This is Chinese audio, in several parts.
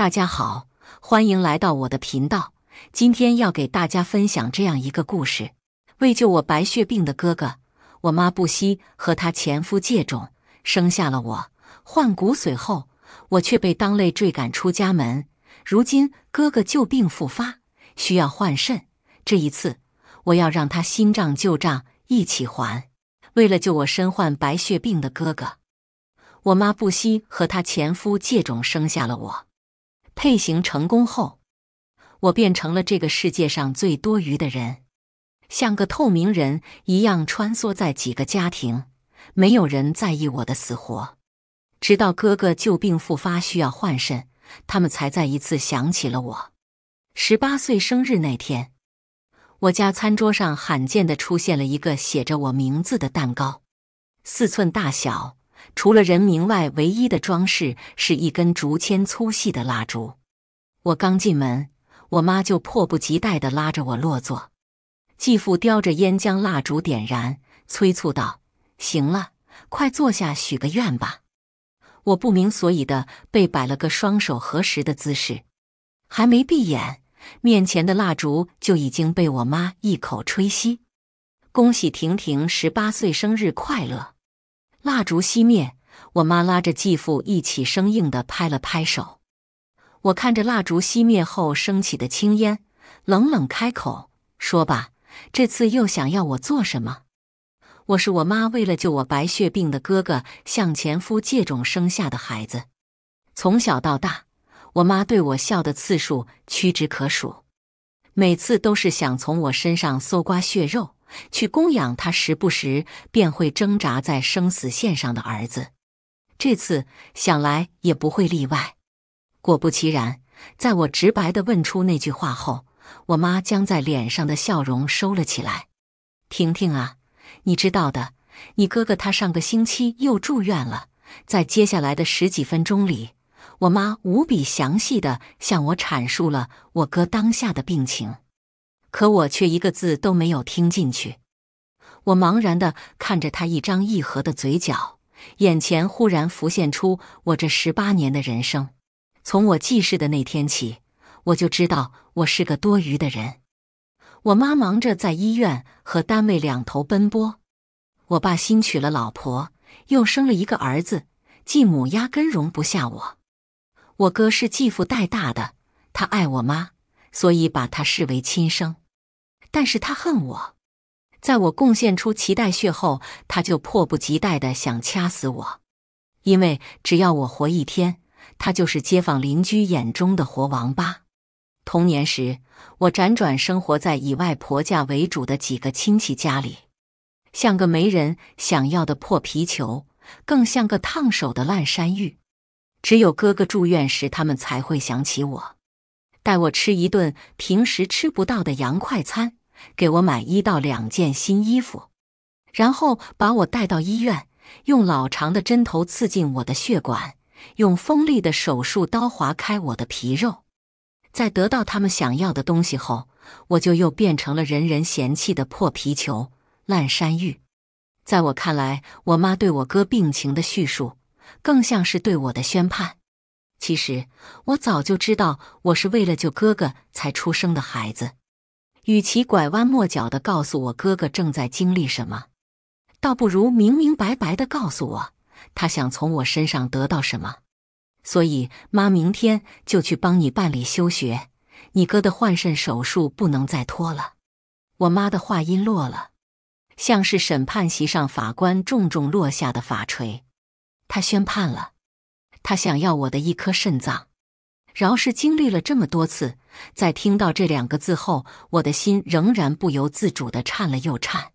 大家好，欢迎来到我的频道。今天要给大家分享这样一个故事：为救我白血病的哥哥，我妈不惜和他前夫借种，生下了我。换骨髓后，我却被当累坠赶出家门。如今哥哥旧病复发，需要换肾，这一次我要让他新账旧账一起还。为了救我身患白血病的哥哥，我妈不惜和她前夫借种，生下了我。配型成功后，我变成了这个世界上最多余的人，像个透明人一样穿梭在几个家庭，没有人在意我的死活。直到哥哥旧病复发需要换肾，他们才再一次想起了我。十八岁生日那天，我家餐桌上罕见的出现了一个写着我名字的蛋糕，四寸大小。除了人名外，唯一的装饰是一根竹签粗细的蜡烛。我刚进门，我妈就迫不及待地拉着我落座。继父叼着烟，将蜡烛点燃，催促道：“行了，快坐下，许个愿吧。”我不明所以的被摆了个双手合十的姿势，还没闭眼，面前的蜡烛就已经被我妈一口吹熄。恭喜婷婷十八岁生日快乐！蜡烛熄灭，我妈拉着继父一起生硬的拍了拍手。我看着蜡烛熄灭后升起的青烟，冷冷开口说：“吧，这次又想要我做什么？我是我妈为了救我白血病的哥哥，向前夫借种生下的孩子。从小到大，我妈对我笑的次数屈指可数，每次都是想从我身上搜刮血肉。”去供养他，时不时便会挣扎在生死线上的儿子，这次想来也不会例外。果不其然，在我直白的问出那句话后，我妈将在脸上的笑容收了起来。婷婷啊，你知道的，你哥哥他上个星期又住院了。在接下来的十几分钟里，我妈无比详细的向我阐述了我哥当下的病情。可我却一个字都没有听进去，我茫然的看着他一张一合的嘴角，眼前忽然浮现出我这十八年的人生。从我记事的那天起，我就知道我是个多余的人。我妈忙着在医院和单位两头奔波，我爸新娶了老婆，又生了一个儿子，继母压根容不下我。我哥是继父带大的，他爱我妈。所以把他视为亲生，但是他恨我。在我贡献出脐带血后，他就迫不及待的想掐死我，因为只要我活一天，他就是街坊邻居眼中的活王八。童年时，我辗转生活在以外婆家为主的几个亲戚家里，像个没人想要的破皮球，更像个烫手的烂山芋。只有哥哥住院时，他们才会想起我。带我吃一顿平时吃不到的洋快餐，给我买一到两件新衣服，然后把我带到医院，用老长的针头刺进我的血管，用锋利的手术刀划开我的皮肉，在得到他们想要的东西后，我就又变成了人人嫌弃的破皮球、烂山芋。在我看来，我妈对我哥病情的叙述，更像是对我的宣判。其实我早就知道，我是为了救哥哥才出生的孩子。与其拐弯抹角的告诉我哥哥正在经历什么，倒不如明明白白的告诉我他想从我身上得到什么。所以，妈明天就去帮你办理休学。你哥的换肾手术不能再拖了。我妈的话音落了，像是审判席上法官重重落下的法锤，他宣判了。他想要我的一颗肾脏，饶是经历了这么多次，在听到这两个字后，我的心仍然不由自主的颤了又颤。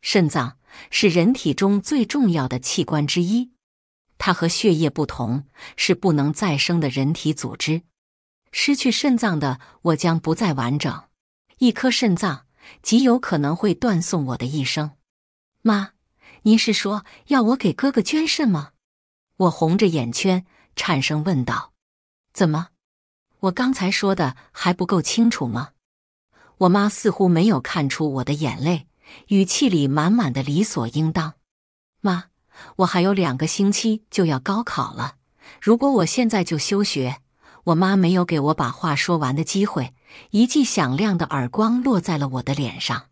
肾脏是人体中最重要的器官之一，它和血液不同，是不能再生的人体组织。失去肾脏的我将不再完整，一颗肾脏极有可能会断送我的一生。妈，您是说要我给哥哥捐肾吗？我红着眼圈，颤声问道：“怎么？我刚才说的还不够清楚吗？”我妈似乎没有看出我的眼泪，语气里满满的理所应当。妈，我还有两个星期就要高考了，如果我现在就休学，我妈没有给我把话说完的机会，一记响亮的耳光落在了我的脸上。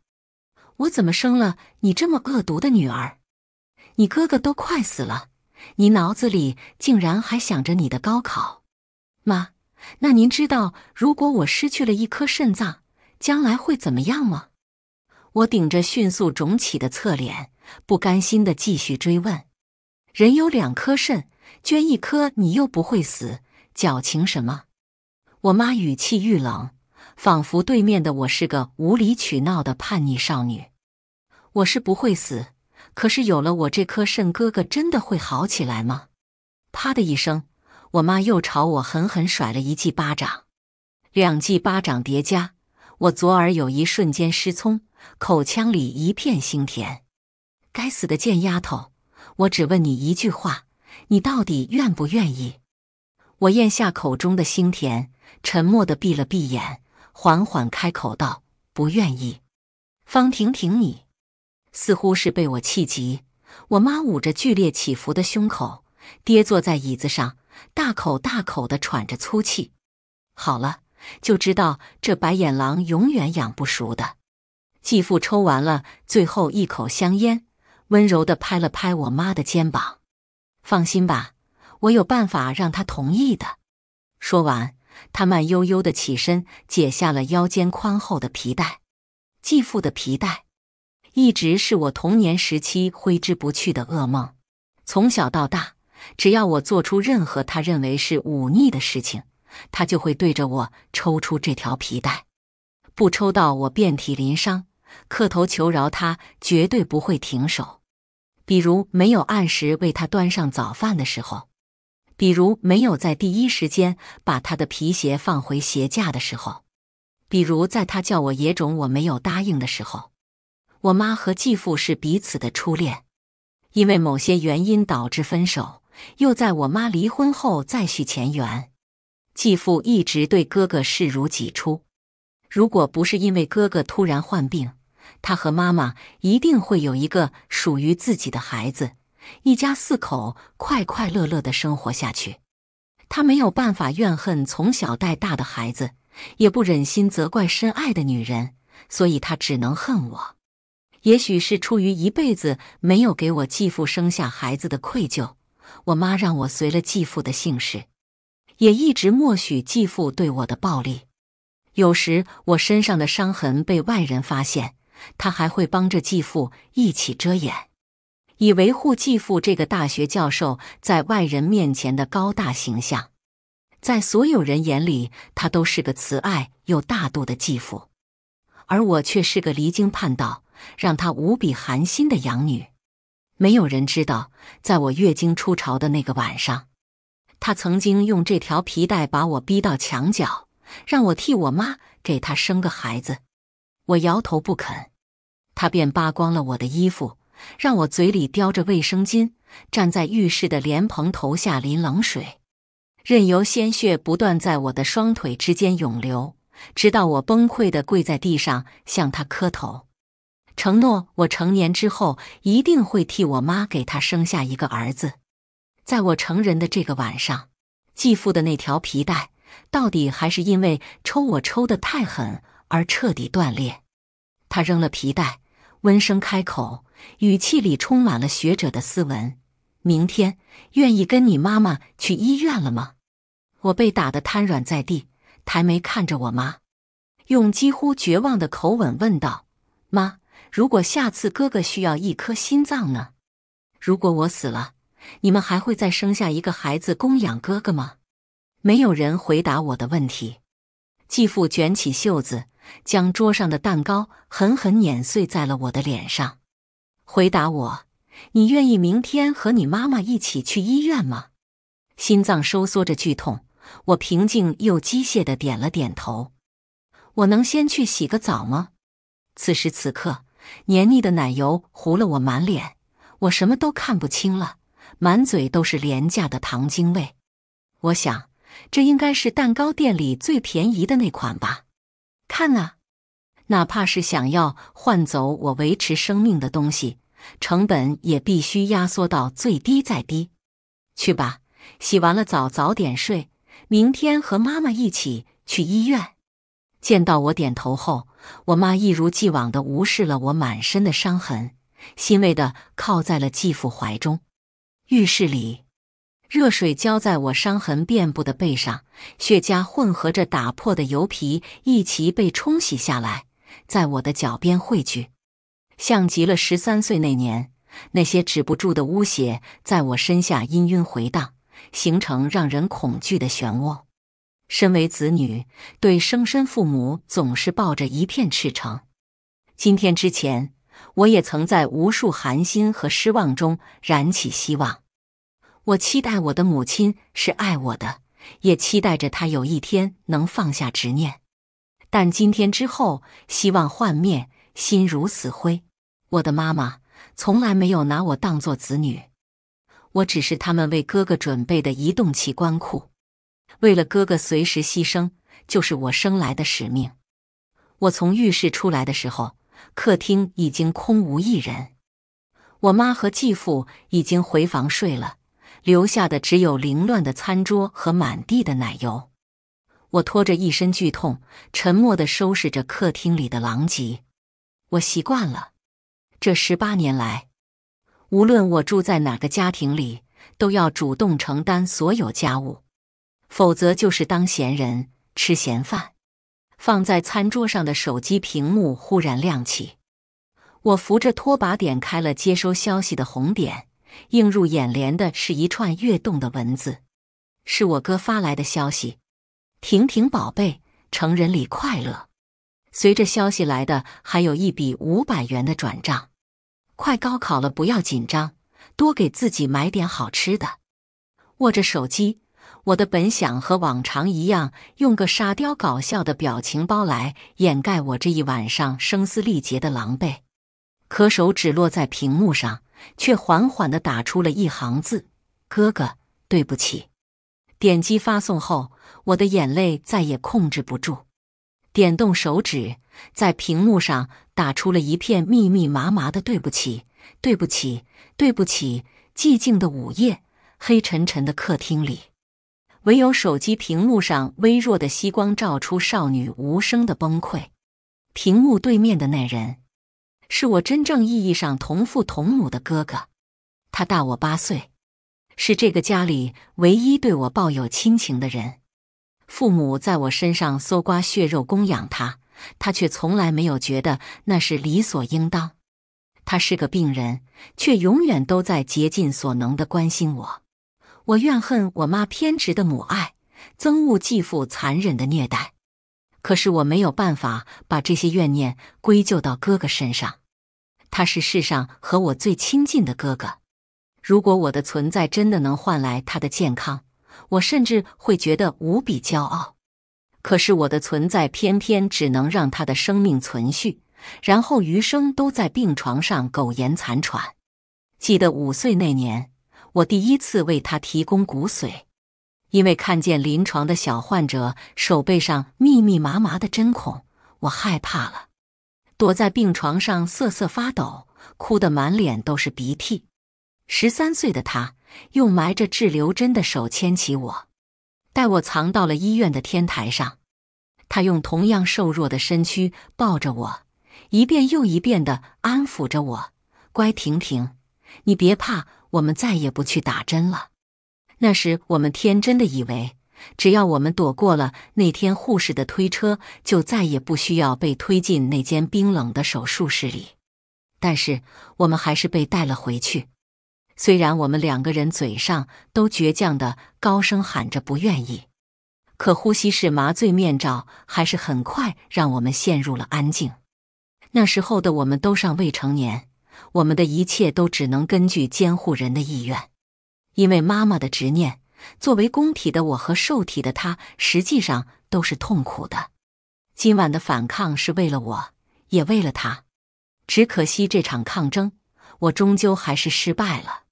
我怎么生了你这么恶毒的女儿？你哥哥都快死了。你脑子里竟然还想着你的高考，妈？那您知道，如果我失去了一颗肾脏，将来会怎么样吗？我顶着迅速肿起的侧脸，不甘心的继续追问。人有两颗肾，捐一颗，你又不会死，矫情什么？我妈语气愈冷，仿佛对面的我是个无理取闹的叛逆少女。我是不会死。可是有了我这颗肾，哥哥真的会好起来吗？啪的一声，我妈又朝我狠狠甩了一记巴掌，两记巴掌叠加，我左耳有一瞬间失聪，口腔里一片腥甜。该死的贱丫头！我只问你一句话，你到底愿不愿意？我咽下口中的腥甜，沉默的闭了闭眼，缓缓开口道：“不愿意。”方婷婷，你。似乎是被我气急，我妈捂着剧烈起伏的胸口，跌坐在椅子上，大口大口的喘着粗气。好了，就知道这白眼狼永远养不熟的。继父抽完了最后一口香烟，温柔的拍了拍我妈的肩膀：“放心吧，我有办法让他同意的。”说完，他慢悠悠的起身，解下了腰间宽厚的皮带。继父的皮带。一直是我童年时期挥之不去的噩梦。从小到大，只要我做出任何他认为是忤逆的事情，他就会对着我抽出这条皮带，不抽到我遍体鳞伤、磕头求饶，他绝对不会停手。比如没有按时为他端上早饭的时候，比如没有在第一时间把他的皮鞋放回鞋架的时候，比如在他叫我野种我没有答应的时候。我妈和继父是彼此的初恋，因为某些原因导致分手，又在我妈离婚后再续前缘。继父一直对哥哥视如己出，如果不是因为哥哥突然患病，他和妈妈一定会有一个属于自己的孩子，一家四口快快乐乐的生活下去。他没有办法怨恨从小带大的孩子，也不忍心责怪深爱的女人，所以他只能恨我。也许是出于一辈子没有给我继父生下孩子的愧疚，我妈让我随了继父的姓氏，也一直默许继父对我的暴力。有时我身上的伤痕被外人发现，他还会帮着继父一起遮掩，以维护继父这个大学教授在外人面前的高大形象。在所有人眼里，他都是个慈爱又大度的继父，而我却是个离经叛道。让他无比寒心的养女，没有人知道，在我月经初潮的那个晚上，他曾经用这条皮带把我逼到墙角，让我替我妈给他生个孩子。我摇头不肯，他便扒光了我的衣服，让我嘴里叼着卫生巾，站在浴室的莲蓬头下淋冷水，任由鲜血不断在我的双腿之间涌流，直到我崩溃的跪在地上向他磕头。承诺我成年之后一定会替我妈给他生下一个儿子。在我成人的这个晚上，继父的那条皮带到底还是因为抽我抽得太狠而彻底断裂。他扔了皮带，温声开口，语气里充满了学者的斯文：“明天愿意跟你妈妈去医院了吗？”我被打得瘫软在地，抬眉看着我妈，用几乎绝望的口吻问道：“妈。”如果下次哥哥需要一颗心脏呢？如果我死了，你们还会再生下一个孩子供养哥哥吗？没有人回答我的问题。继父卷起袖子，将桌上的蛋糕狠狠碾碎在了我的脸上。回答我，你愿意明天和你妈妈一起去医院吗？心脏收缩着剧痛，我平静又机械的点了点头。我能先去洗个澡吗？此时此刻。黏腻的奶油糊了我满脸，我什么都看不清了，满嘴都是廉价的糖精味。我想，这应该是蛋糕店里最便宜的那款吧。看啊，哪怕是想要换走我维持生命的东西，成本也必须压缩到最低再低。去吧，洗完了澡早点睡，明天和妈妈一起去医院。见到我点头后。我妈一如既往的无视了我满身的伤痕，欣慰地靠在了继父怀中。浴室里，热水浇在我伤痕遍布的背上，血痂混合着打破的油皮一齐被冲洗下来，在我的脚边汇聚，像极了十三岁那年那些止不住的污血，在我身下氤氲回荡，形成让人恐惧的漩涡。身为子女，对生身父母总是抱着一片赤诚。今天之前，我也曾在无数寒心和失望中燃起希望。我期待我的母亲是爱我的，也期待着她有一天能放下执念。但今天之后，希望幻灭，心如死灰。我的妈妈从来没有拿我当做子女，我只是他们为哥哥准备的移动器官库。为了哥哥随时牺牲，就是我生来的使命。我从浴室出来的时候，客厅已经空无一人。我妈和继父已经回房睡了，留下的只有凌乱的餐桌和满地的奶油。我拖着一身剧痛，沉默地收拾着客厅里的狼藉。我习惯了，这十八年来，无论我住在哪个家庭里，都要主动承担所有家务。否则就是当闲人吃闲饭。放在餐桌上的手机屏幕忽然亮起，我扶着拖把点开了接收消息的红点，映入眼帘的是一串跃动的文字，是我哥发来的消息：“婷婷宝贝，成人礼快乐！”随着消息来的还有一笔五百元的转账。快高考了，不要紧张，多给自己买点好吃的。握着手机。我的本想和往常一样，用个沙雕搞笑的表情包来掩盖我这一晚上声嘶力竭的狼狈，可手指落在屏幕上，却缓缓地打出了一行字：“哥哥，对不起。”点击发送后，我的眼泪再也控制不住，点动手指在屏幕上打出了一片密密麻麻的“对不起，对不起，对不起”。寂静的午夜，黑沉沉的客厅里。唯有手机屏幕上微弱的吸光照出少女无声的崩溃。屏幕对面的那人，是我真正意义上同父同母的哥哥。他大我八岁，是这个家里唯一对我抱有亲情的人。父母在我身上搜刮血肉供养他，他却从来没有觉得那是理所应当。他是个病人，却永远都在竭尽所能的关心我。我怨恨我妈偏执的母爱，憎恶继父残忍的虐待，可是我没有办法把这些怨念归咎到哥哥身上。他是世上和我最亲近的哥哥。如果我的存在真的能换来他的健康，我甚至会觉得无比骄傲。可是我的存在偏偏只能让他的生命存续，然后余生都在病床上苟延残喘。记得五岁那年。我第一次为他提供骨髓，因为看见临床的小患者手背上密密麻麻的针孔，我害怕了，躲在病床上瑟瑟发抖，哭得满脸都是鼻涕。十三岁的他用埋着滞留针的手牵起我，带我藏到了医院的天台上。他用同样瘦弱的身躯抱着我，一遍又一遍地安抚着我：“乖，婷婷，你别怕。”我们再也不去打针了。那时我们天真的以为，只要我们躲过了那天护士的推车，就再也不需要被推进那间冰冷的手术室里。但是我们还是被带了回去。虽然我们两个人嘴上都倔强的高声喊着不愿意，可呼吸式麻醉面罩还是很快让我们陷入了安静。那时候的我们都尚未成年。我们的一切都只能根据监护人的意愿，因为妈妈的执念。作为供体的我和受体的他，实际上都是痛苦的。今晚的反抗是为了我，也为了他。只可惜这场抗争，我终究还是失败了。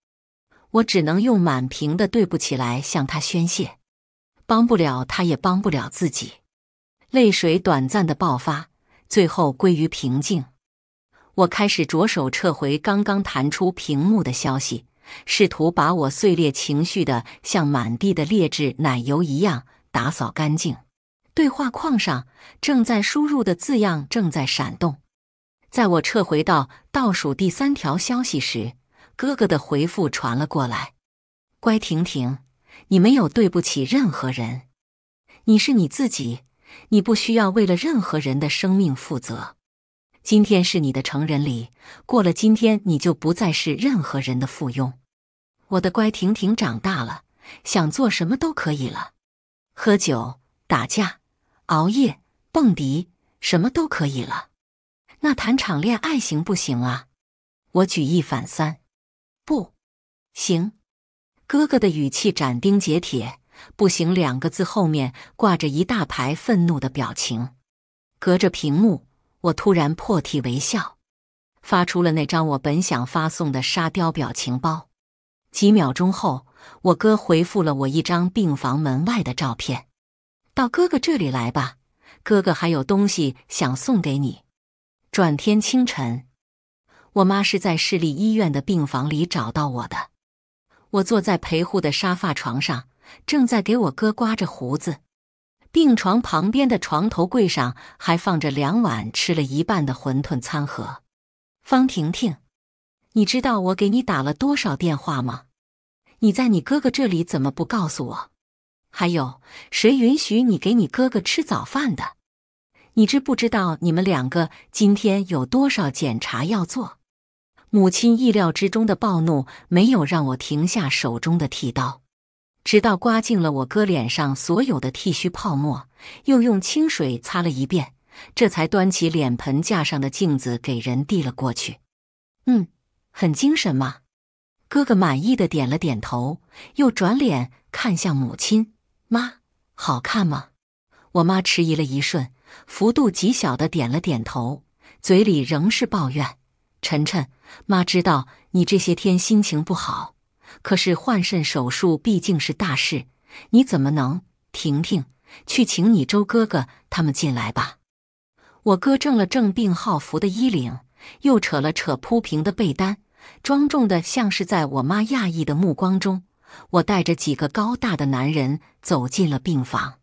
我只能用满屏的对不起来向他宣泄，帮不了他，也帮不了自己。泪水短暂的爆发，最后归于平静。我开始着手撤回刚刚弹出屏幕的消息，试图把我碎裂情绪的像满地的劣质奶油一样打扫干净。对话框上正在输入的字样正在闪动。在我撤回到倒数第三条消息时，哥哥的回复传了过来：“乖婷婷，你没有对不起任何人，你是你自己，你不需要为了任何人的生命负责。”今天是你的成人礼，过了今天你就不再是任何人的附庸。我的乖婷婷长大了，想做什么都可以了，喝酒、打架、熬夜、蹦迪，什么都可以了。那谈场恋爱行不行啊？我举一反三，不行。哥哥的语气斩钉截铁，不行两个字后面挂着一大排愤怒的表情，隔着屏幕。我突然破涕为笑，发出了那张我本想发送的沙雕表情包。几秒钟后，我哥回复了我一张病房门外的照片：“到哥哥这里来吧，哥哥还有东西想送给你。”转天清晨，我妈是在市立医院的病房里找到我的。我坐在陪护的沙发床上，正在给我哥刮着胡子。病床旁边的床头柜上还放着两碗吃了一半的馄饨餐盒。方婷婷，你知道我给你打了多少电话吗？你在你哥哥这里怎么不告诉我？还有，谁允许你给你哥哥吃早饭的？你知不知道你们两个今天有多少检查要做？母亲意料之中的暴怒没有让我停下手中的剃刀。直到刮净了我哥脸上所有的剃须泡沫，又用清水擦了一遍，这才端起脸盆架上的镜子给人递了过去。嗯，很精神嘛。哥哥满意的点了点头，又转脸看向母亲。妈，好看吗？我妈迟疑了一瞬，幅度极小的点了点头，嘴里仍是抱怨：“晨晨，妈知道你这些天心情不好。”可是换肾手术毕竟是大事，你怎么能？婷婷，去请你周哥哥他们进来吧。我哥正了正病号服的衣领，又扯了扯铺平的被单，庄重的像是在我妈讶异的目光中，我带着几个高大的男人走进了病房。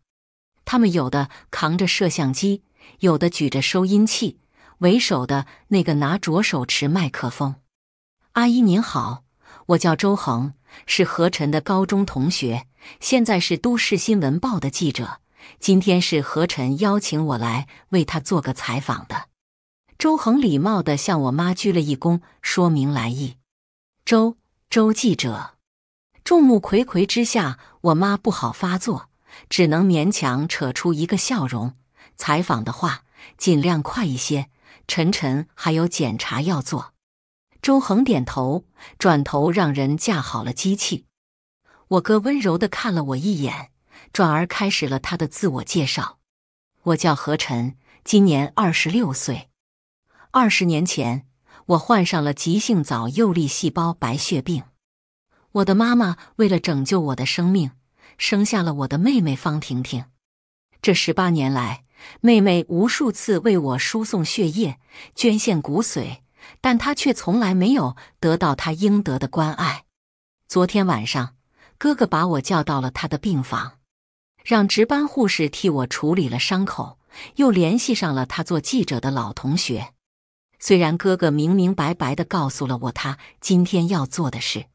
他们有的扛着摄像机，有的举着收音器，为首的那个拿着手持麦克风。阿姨您好。我叫周恒，是何晨的高中同学，现在是都市新闻报的记者。今天是何晨邀请我来为他做个采访的。周恒礼貌地向我妈鞠了一躬，说明来意。周周记者，众目睽睽之下，我妈不好发作，只能勉强扯出一个笑容。采访的话，尽量快一些，晨晨还有检查要做。周恒点头，转头让人架好了机器。我哥温柔的看了我一眼，转而开始了他的自我介绍。我叫何晨，今年二十六岁。二十年前，我患上了急性早幼粒细胞白血病。我的妈妈为了拯救我的生命，生下了我的妹妹方婷婷。这十八年来，妹妹无数次为我输送血液，捐献骨髓。但他却从来没有得到他应得的关爱。昨天晚上，哥哥把我叫到了他的病房，让值班护士替我处理了伤口，又联系上了他做记者的老同学。虽然哥哥明明白白的告诉了我他今天要做的事，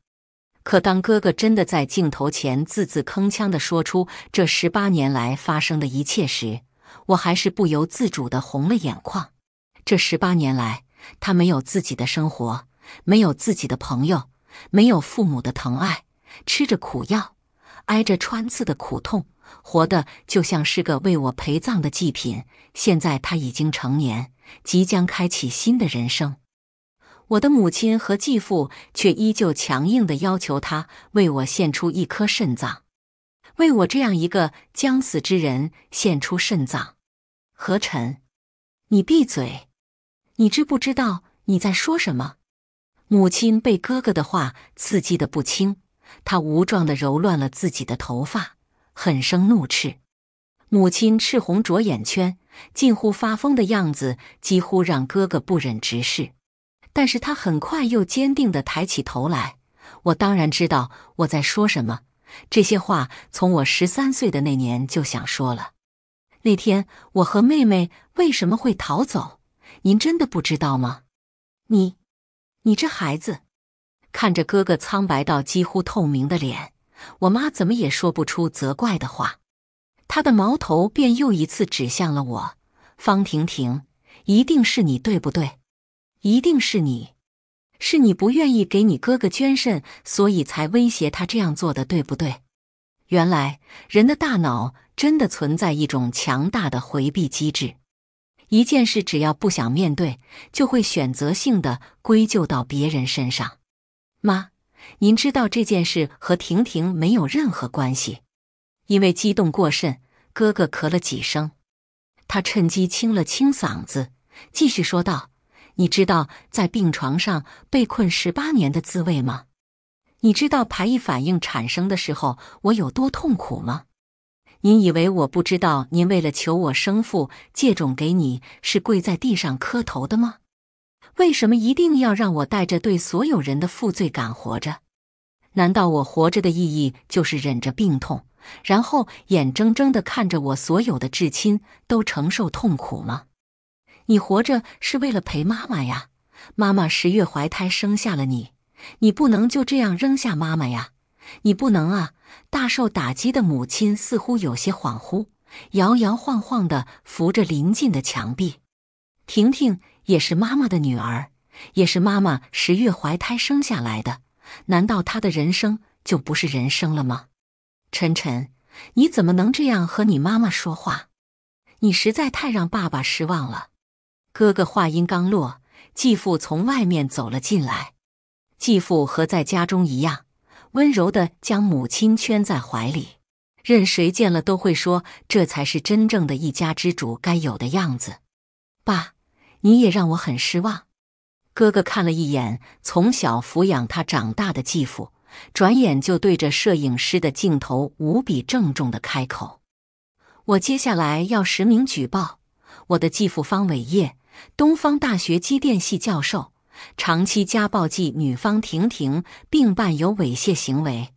可当哥哥真的在镜头前字字铿锵的说出这十八年来发生的一切时，我还是不由自主的红了眼眶。这十八年来。他没有自己的生活，没有自己的朋友，没有父母的疼爱，吃着苦药，挨着穿刺的苦痛，活的就像是个为我陪葬的祭品。现在他已经成年，即将开启新的人生，我的母亲和继父却依旧强硬的要求他为我献出一颗肾脏，为我这样一个将死之人献出肾脏。何晨，你闭嘴。你知不知道你在说什么？母亲被哥哥的话刺激的不轻，她无状的揉乱了自己的头发，很生怒斥。母亲赤红着眼圈，近乎发疯的样子，几乎让哥哥不忍直视。但是他很快又坚定的抬起头来。我当然知道我在说什么，这些话从我十三岁的那年就想说了。那天我和妹妹为什么会逃走？您真的不知道吗？你，你这孩子，看着哥哥苍白到几乎透明的脸，我妈怎么也说不出责怪的话。她的矛头便又一次指向了我。方婷婷，一定是你对不对？一定是你，是你不愿意给你哥哥捐肾，所以才威胁他这样做的，对不对？原来人的大脑真的存在一种强大的回避机制。一件事，只要不想面对，就会选择性的归咎到别人身上。妈，您知道这件事和婷婷没有任何关系。因为激动过甚，哥哥咳了几声，他趁机清了清嗓子，继续说道：“你知道在病床上被困十八年的滋味吗？你知道排异反应产生的时候我有多痛苦吗？”你以为我不知道，您为了求我生父借种给你，是跪在地上磕头的吗？为什么一定要让我带着对所有人的负罪感活着？难道我活着的意义就是忍着病痛，然后眼睁睁的看着我所有的至亲都承受痛苦吗？你活着是为了陪妈妈呀，妈妈十月怀胎生下了你，你不能就这样扔下妈妈呀。你不能啊！大受打击的母亲似乎有些恍惚，摇摇晃晃地扶着临近的墙壁。婷婷也是妈妈的女儿，也是妈妈十月怀胎生下来的。难道她的人生就不是人生了吗？晨晨，你怎么能这样和你妈妈说话？你实在太让爸爸失望了。哥哥话音刚落，继父从外面走了进来。继父和在家中一样。温柔的将母亲圈在怀里，任谁见了都会说这才是真正的一家之主该有的样子。爸，你也让我很失望。哥哥看了一眼从小抚养他长大的继父，转眼就对着摄影师的镜头无比郑重的开口：“我接下来要实名举报我的继父方伟业，东方大学机电系教授。”长期家暴继女方婷婷，并伴有猥亵行为，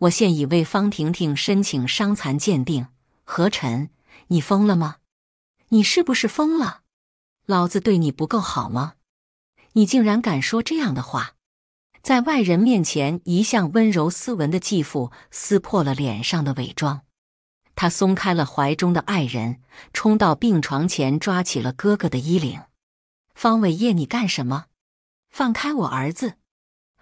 我现已为方婷婷申请伤残鉴定。何晨，你疯了吗？你是不是疯了？老子对你不够好吗？你竟然敢说这样的话！在外人面前一向温柔斯文的继父撕破了脸上的伪装，他松开了怀中的爱人，冲到病床前抓起了哥哥的衣领。方伟业，你干什么？放开我儿子！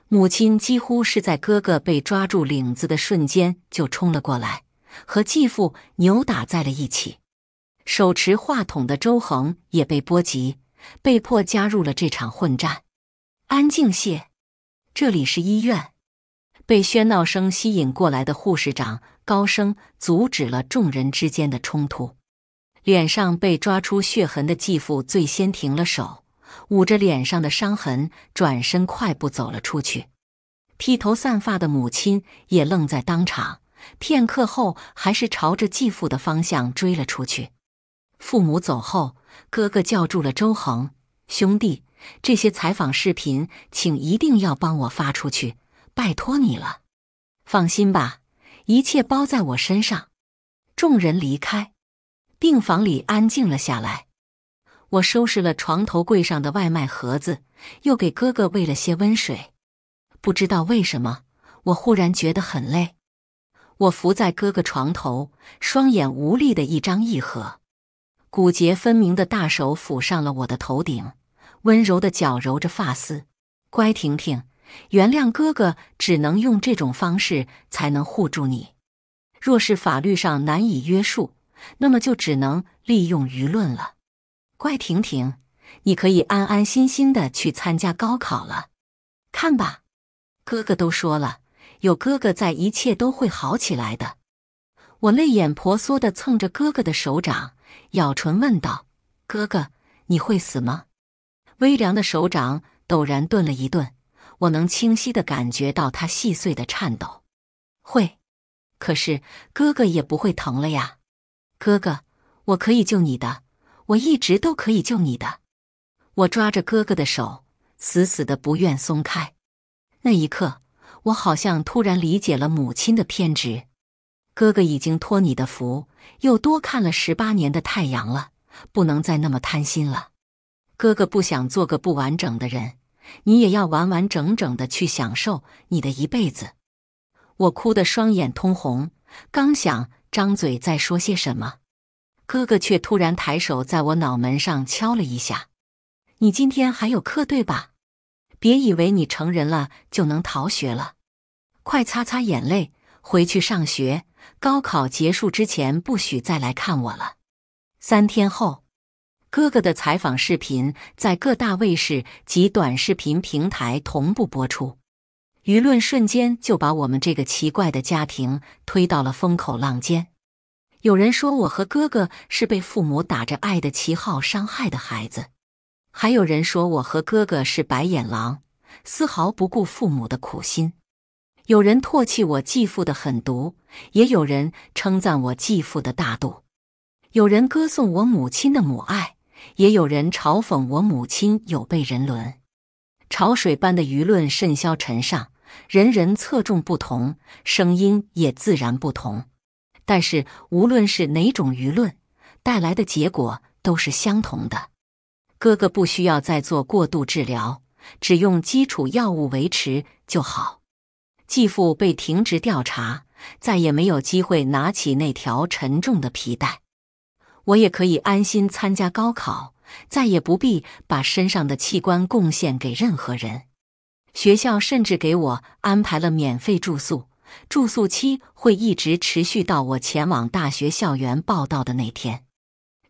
母亲几乎是在哥哥被抓住领子的瞬间就冲了过来，和继父扭打在了一起。手持话筒的周恒也被波及，被迫加入了这场混战。安静些，这里是医院。被喧闹声吸引过来的护士长高声阻止了众人之间的冲突。脸上被抓出血痕的继父最先停了手。捂着脸上的伤痕，转身快步走了出去。披头散发的母亲也愣在当场，片刻后还是朝着继父的方向追了出去。父母走后，哥哥叫住了周恒：“兄弟，这些采访视频，请一定要帮我发出去，拜托你了。”“放心吧，一切包在我身上。”众人离开，病房里安静了下来。我收拾了床头柜上的外卖盒子，又给哥哥喂了些温水。不知道为什么，我忽然觉得很累。我伏在哥哥床头，双眼无力的一张一合。骨节分明的大手抚上了我的头顶，温柔的搅揉着发丝。乖，婷婷，原谅哥哥，只能用这种方式才能护住你。若是法律上难以约束，那么就只能利用舆论了。怪婷婷，你可以安安心心的去参加高考了。看吧，哥哥都说了，有哥哥在，一切都会好起来的。我泪眼婆娑的蹭着哥哥的手掌，咬唇问道：“哥哥，你会死吗？”微凉的手掌陡然顿了一顿，我能清晰的感觉到他细碎的颤抖。会，可是哥哥也不会疼了呀。哥哥，我可以救你的。我一直都可以救你的，我抓着哥哥的手，死死的不愿松开。那一刻，我好像突然理解了母亲的偏执。哥哥已经托你的福，又多看了十八年的太阳了，不能再那么贪心了。哥哥不想做个不完整的人，你也要完完整整的去享受你的一辈子。我哭得双眼通红，刚想张嘴再说些什么。哥哥却突然抬手在我脑门上敲了一下：“你今天还有课对吧？别以为你成人了就能逃学了，快擦擦眼泪，回去上学。高考结束之前不许再来看我了。”三天后，哥哥的采访视频在各大卫视及短视频平台同步播出，舆论瞬间就把我们这个奇怪的家庭推到了风口浪尖。有人说我和哥哥是被父母打着爱的旗号伤害的孩子，还有人说我和哥哥是白眼狼，丝毫不顾父母的苦心。有人唾弃我继父的狠毒，也有人称赞我继父的大度；有人歌颂我母亲的母爱，也有人嘲讽我母亲有悖人伦。潮水般的舆论甚嚣尘上，人人侧重不同，声音也自然不同。但是，无论是哪种舆论，带来的结果都是相同的。哥哥不需要再做过度治疗，只用基础药物维持就好。继父被停职调查，再也没有机会拿起那条沉重的皮带。我也可以安心参加高考，再也不必把身上的器官贡献给任何人。学校甚至给我安排了免费住宿。住宿期会一直持续到我前往大学校园报道的那天。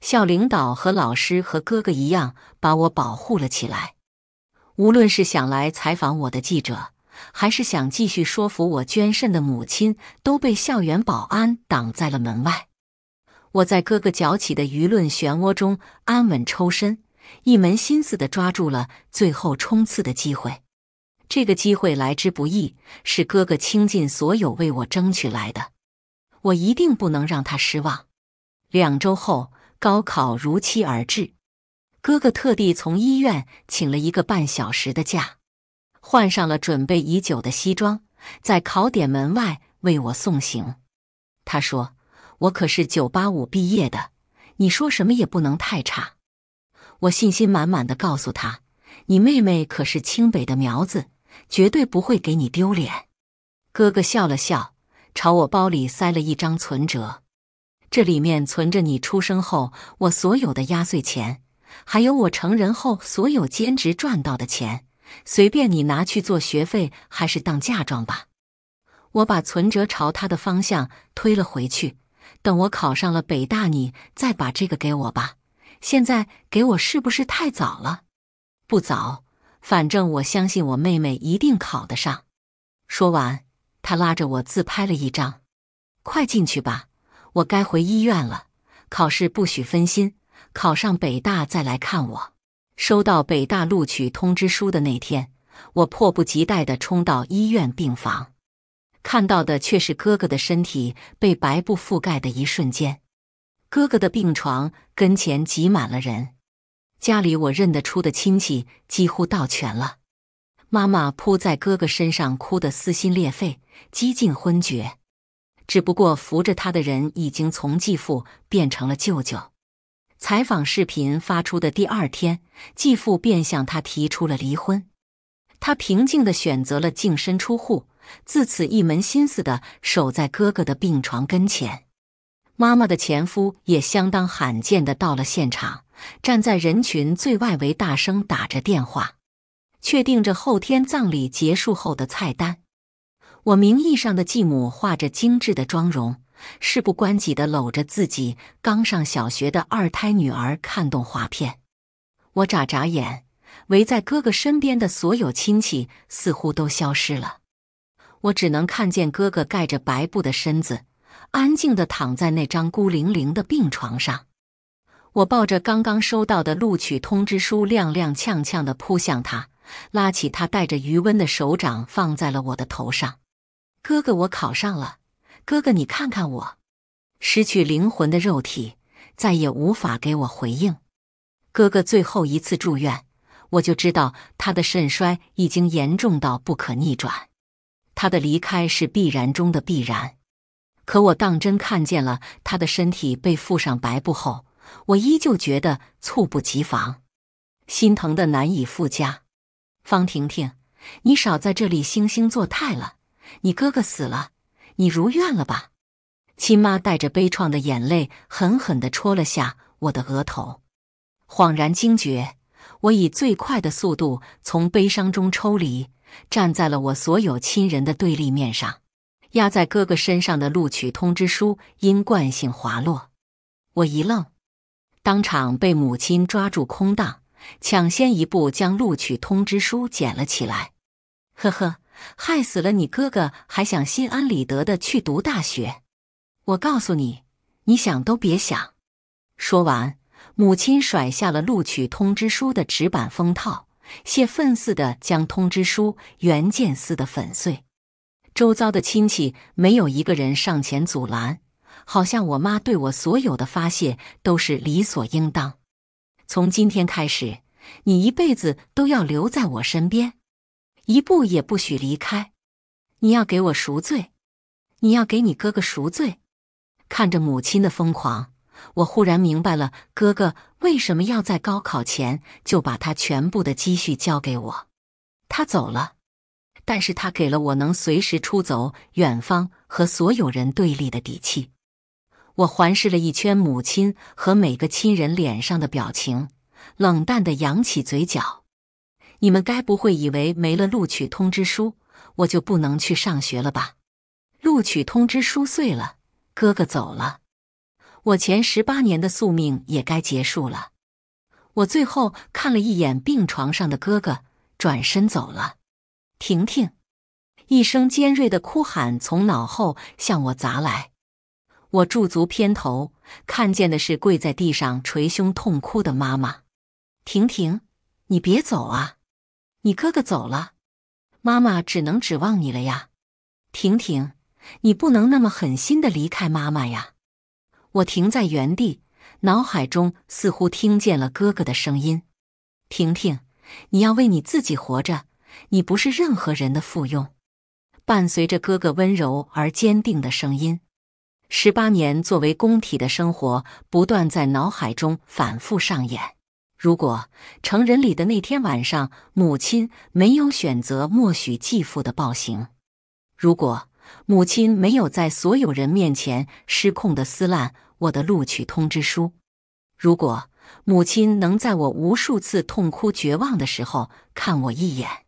校领导和老师和哥哥一样，把我保护了起来。无论是想来采访我的记者，还是想继续说服我捐肾的母亲，都被校园保安挡在了门外。我在哥哥搅起的舆论漩涡中安稳抽身，一门心思地抓住了最后冲刺的机会。这个机会来之不易，是哥哥倾尽所有为我争取来的，我一定不能让他失望。两周后，高考如期而至，哥哥特地从医院请了一个半小时的假，换上了准备已久的西装，在考点门外为我送行。他说：“我可是985毕业的，你说什么也不能太差。”我信心满满的告诉他：“你妹妹可是清北的苗子。”绝对不会给你丢脸。哥哥笑了笑，朝我包里塞了一张存折，这里面存着你出生后我所有的压岁钱，还有我成人后所有兼职赚到的钱，随便你拿去做学费还是当嫁妆吧。我把存折朝他的方向推了回去，等我考上了北大，你再把这个给我吧。现在给我是不是太早了？不早。反正我相信我妹妹一定考得上。说完，他拉着我自拍了一张。快进去吧，我该回医院了。考试不许分心，考上北大再来看我。收到北大录取通知书的那天，我迫不及待地冲到医院病房，看到的却是哥哥的身体被白布覆盖的一瞬间。哥哥的病床跟前挤满了人。家里我认得出的亲戚几乎到全了，妈妈扑在哥哥身上哭得撕心裂肺，几近昏厥。只不过扶着他的人已经从继父变成了舅舅。采访视频发出的第二天，继父便向他提出了离婚。他平静地选择了净身出户，自此一门心思地守在哥哥的病床跟前。妈妈的前夫也相当罕见地到了现场。站在人群最外围，大声打着电话，确定着后天葬礼结束后的菜单。我名义上的继母画着精致的妆容，事不关己的搂着自己刚上小学的二胎女儿看动画片。我眨眨眼，围在哥哥身边的所有亲戚似乎都消失了，我只能看见哥哥盖着白布的身子，安静的躺在那张孤零零的病床上。我抱着刚刚收到的录取通知书，踉踉跄跄地扑向他，拉起他带着余温的手掌放在了我的头上。哥哥，我考上了。哥哥，你看看我。失去灵魂的肉体再也无法给我回应。哥哥最后一次住院，我就知道他的肾衰已经严重到不可逆转。他的离开是必然中的必然。可我当真看见了他的身体被覆上白布后。我依旧觉得猝不及防，心疼的难以复加。方婷婷，你少在这里惺惺作态了！你哥哥死了，你如愿了吧？亲妈带着悲怆的眼泪，狠狠地戳了下我的额头。恍然惊觉，我以最快的速度从悲伤中抽离，站在了我所有亲人的对立面上。压在哥哥身上的录取通知书因惯性滑落，我一愣。当场被母亲抓住空档，抢先一步将录取通知书捡了起来。呵呵，害死了你哥哥，还想心安理得的去读大学？我告诉你，你想都别想！说完，母亲甩下了录取通知书的纸板封套，泄愤似的将通知书原件撕得粉碎。周遭的亲戚没有一个人上前阻拦。好像我妈对我所有的发泄都是理所应当。从今天开始，你一辈子都要留在我身边，一步也不许离开。你要给我赎罪，你要给你哥哥赎罪。看着母亲的疯狂，我忽然明白了哥哥为什么要在高考前就把他全部的积蓄交给我。他走了，但是他给了我能随时出走远方和所有人对立的底气。我环视了一圈母亲和每个亲人脸上的表情，冷淡的扬起嘴角。你们该不会以为没了录取通知书，我就不能去上学了吧？录取通知书碎了，哥哥走了，我前十八年的宿命也该结束了。我最后看了一眼病床上的哥哥，转身走了。婷婷，一声尖锐的哭喊从脑后向我砸来。我驻足偏头，看见的是跪在地上捶胸痛哭的妈妈。婷婷，你别走啊！你哥哥走了，妈妈只能指望你了呀。婷婷，你不能那么狠心的离开妈妈呀！我停在原地，脑海中似乎听见了哥哥的声音：“婷婷，你要为你自己活着，你不是任何人的附庸。”伴随着哥哥温柔而坚定的声音。十八年作为宫体的生活不断在脑海中反复上演。如果成人礼的那天晚上，母亲没有选择默许继父的暴行；如果母亲没有在所有人面前失控的撕烂我的录取通知书；如果母亲能在我无数次痛哭绝望的时候看我一眼，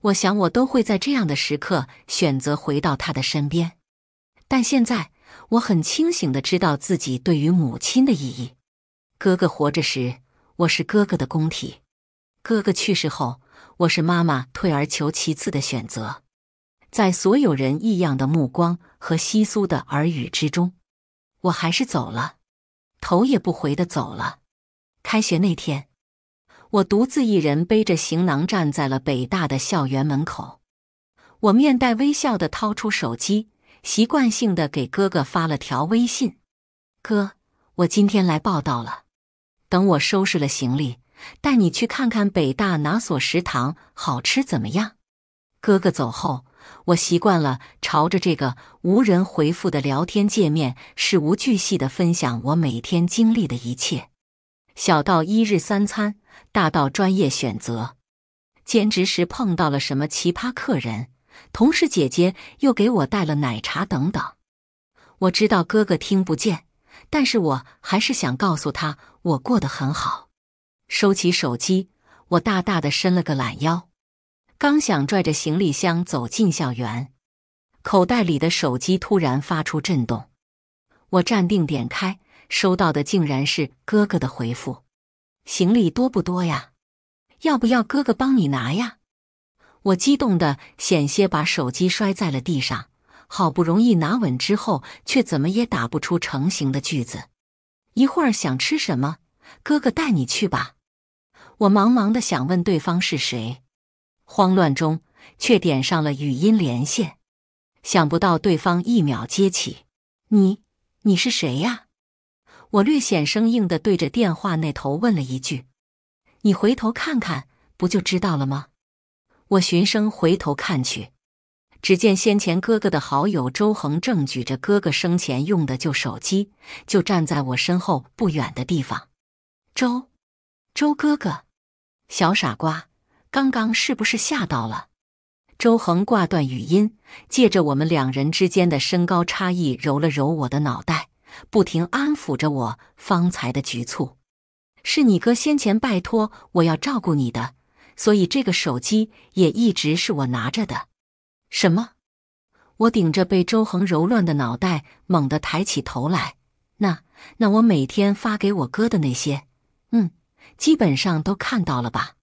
我想我都会在这样的时刻选择回到他的身边。但现在。我很清醒的知道自己对于母亲的意义。哥哥活着时，我是哥哥的供体；哥哥去世后，我是妈妈退而求其次的选择。在所有人异样的目光和稀疏的耳语之中，我还是走了，头也不回的走了。开学那天，我独自一人背着行囊站在了北大的校园门口。我面带微笑的掏出手机。习惯性的给哥哥发了条微信：“哥，我今天来报道了。等我收拾了行李，带你去看看北大哪所食堂好吃怎么样。”哥哥走后，我习惯了朝着这个无人回复的聊天界面，事无巨细的分享我每天经历的一切，小到一日三餐，大到专业选择，兼职时碰到了什么奇葩客人。同事姐姐又给我带了奶茶等等，我知道哥哥听不见，但是我还是想告诉他我过得很好。收起手机，我大大的伸了个懒腰，刚想拽着行李箱走进校园，口袋里的手机突然发出震动，我站定点开，收到的竟然是哥哥的回复：行李多不多呀？要不要哥哥帮你拿呀？我激动的险些把手机摔在了地上，好不容易拿稳之后，却怎么也打不出成型的句子。一会儿想吃什么，哥哥带你去吧。我忙忙的想问对方是谁，慌乱中却点上了语音连线。想不到对方一秒接起，你你是谁呀？我略显生硬的对着电话那头问了一句：“你回头看看，不就知道了吗？”我循声回头看去，只见先前哥哥的好友周恒正举着哥哥生前用的旧手机，就站在我身后不远的地方。周，周哥哥，小傻瓜，刚刚是不是吓到了？周恒挂断语音，借着我们两人之间的身高差异，揉了揉我的脑袋，不停安抚着我方才的局促。是你哥先前拜托我要照顾你的。所以这个手机也一直是我拿着的。什么？我顶着被周恒揉乱的脑袋，猛地抬起头来。那那我每天发给我哥的那些，嗯，基本上都看到了吧？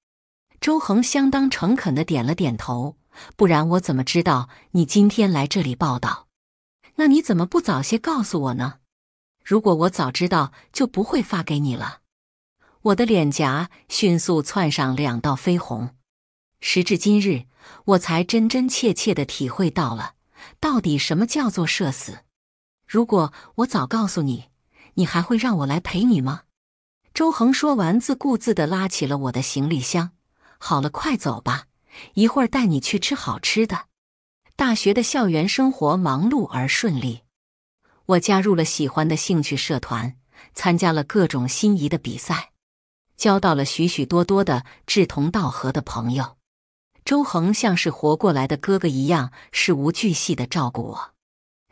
周恒相当诚恳的点了点头。不然我怎么知道你今天来这里报道？那你怎么不早些告诉我呢？如果我早知道，就不会发给你了。我的脸颊迅速窜上两道绯红，时至今日，我才真真切切地体会到了到底什么叫做社死。如果我早告诉你，你还会让我来陪你吗？周恒说完，自顾自地拉起了我的行李箱。好了，快走吧，一会儿带你去吃好吃的。大学的校园生活忙碌而顺利，我加入了喜欢的兴趣社团，参加了各种心仪的比赛。交到了许许多多的志同道合的朋友。周恒像是活过来的哥哥一样，事无巨细的照顾我。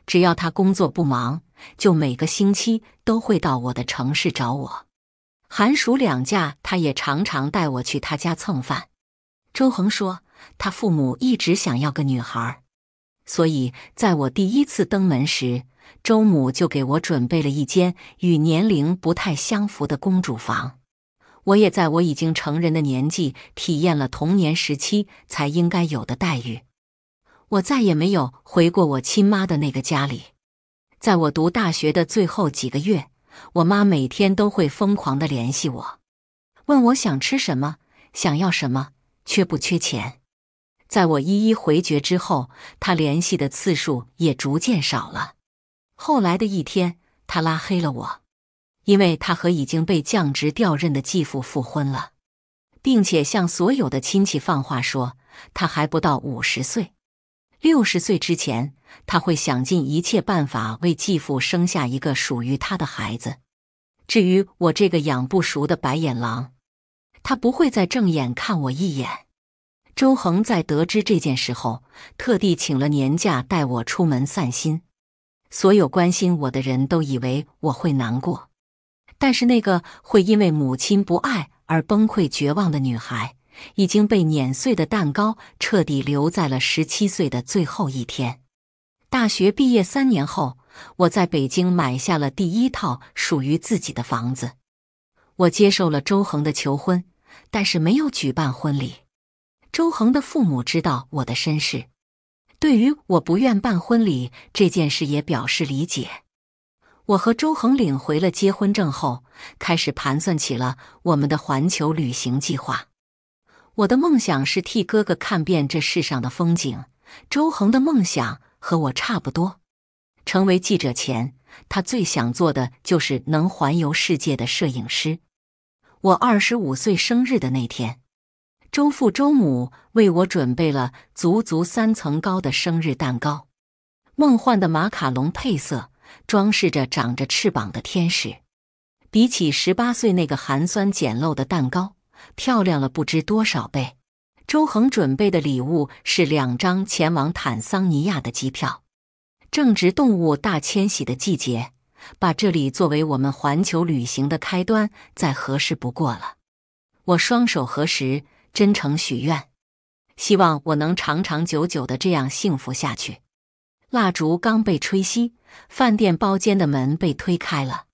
只要他工作不忙，就每个星期都会到我的城市找我。寒暑两假，他也常常带我去他家蹭饭。周恒说，他父母一直想要个女孩，所以在我第一次登门时，周母就给我准备了一间与年龄不太相符的公主房。我也在我已经成人的年纪，体验了童年时期才应该有的待遇。我再也没有回过我亲妈的那个家里。在我读大学的最后几个月，我妈每天都会疯狂的联系我，问我想吃什么，想要什么，缺不缺钱。在我一一回绝之后，她联系的次数也逐渐少了。后来的一天，她拉黑了我。因为他和已经被降职调任的继父复婚了，并且向所有的亲戚放话说他还不到五十岁，六十岁之前他会想尽一切办法为继父生下一个属于他的孩子。至于我这个养不熟的白眼狼，他不会再正眼看我一眼。周恒在得知这件事后，特地请了年假带我出门散心。所有关心我的人都以为我会难过。但是那个会因为母亲不爱而崩溃绝望的女孩，已经被碾碎的蛋糕彻底留在了十七岁的最后一天。大学毕业三年后，我在北京买下了第一套属于自己的房子。我接受了周恒的求婚，但是没有举办婚礼。周恒的父母知道我的身世，对于我不愿办婚礼这件事也表示理解。我和周恒领回了结婚证后，开始盘算起了我们的环球旅行计划。我的梦想是替哥哥看遍这世上的风景。周恒的梦想和我差不多，成为记者前，他最想做的就是能环游世界的摄影师。我二十五岁生日的那天，周父周母为我准备了足足三层高的生日蛋糕，梦幻的马卡龙配色。装饰着长着翅膀的天使，比起十八岁那个寒酸简陋的蛋糕，漂亮了不知多少倍。周恒准备的礼物是两张前往坦桑尼亚的机票。正值动物大迁徙的季节，把这里作为我们环球旅行的开端，再合适不过了。我双手合十，真诚许愿，希望我能长长久久的这样幸福下去。蜡烛刚被吹熄，饭店包间的门被推开了。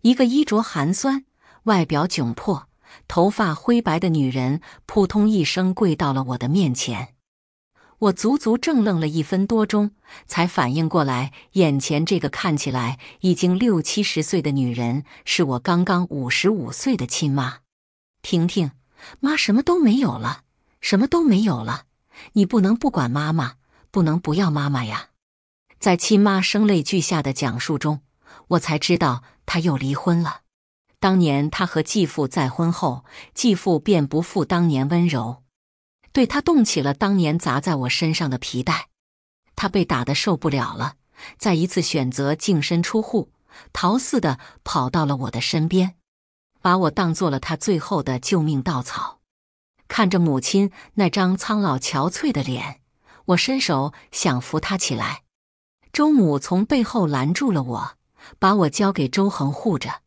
一个衣着寒酸、外表窘迫、头发灰白的女人扑通一声跪到了我的面前。我足足怔愣了一分多钟，才反应过来，眼前这个看起来已经六七十岁的女人是我刚刚五十五岁的亲妈。婷婷，妈什么都没有了，什么都没有了，你不能不管妈妈，不能不要妈妈呀！在亲妈声泪俱下的讲述中，我才知道她又离婚了。当年她和继父再婚后，继父便不复当年温柔，对她动起了当年砸在我身上的皮带。她被打得受不了了，再一次选择净身出户，逃似的跑到了我的身边，把我当做了她最后的救命稻草。看着母亲那张苍老憔悴的脸，我伸手想扶她起来。周母从背后拦住了我，把我交给周恒护着。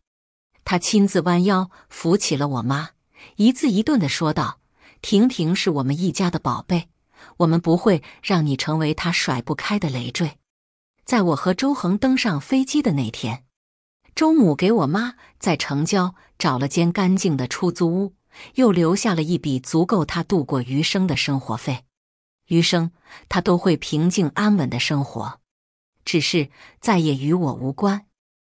他亲自弯腰扶起了我妈，一字一顿地说道：“婷婷是我们一家的宝贝，我们不会让你成为他甩不开的累赘。”在我和周恒登上飞机的那天，周母给我妈在城郊找了间干净的出租屋，又留下了一笔足够她度过余生的生活费。余生，她都会平静安稳的生活。只是，再也与我无关。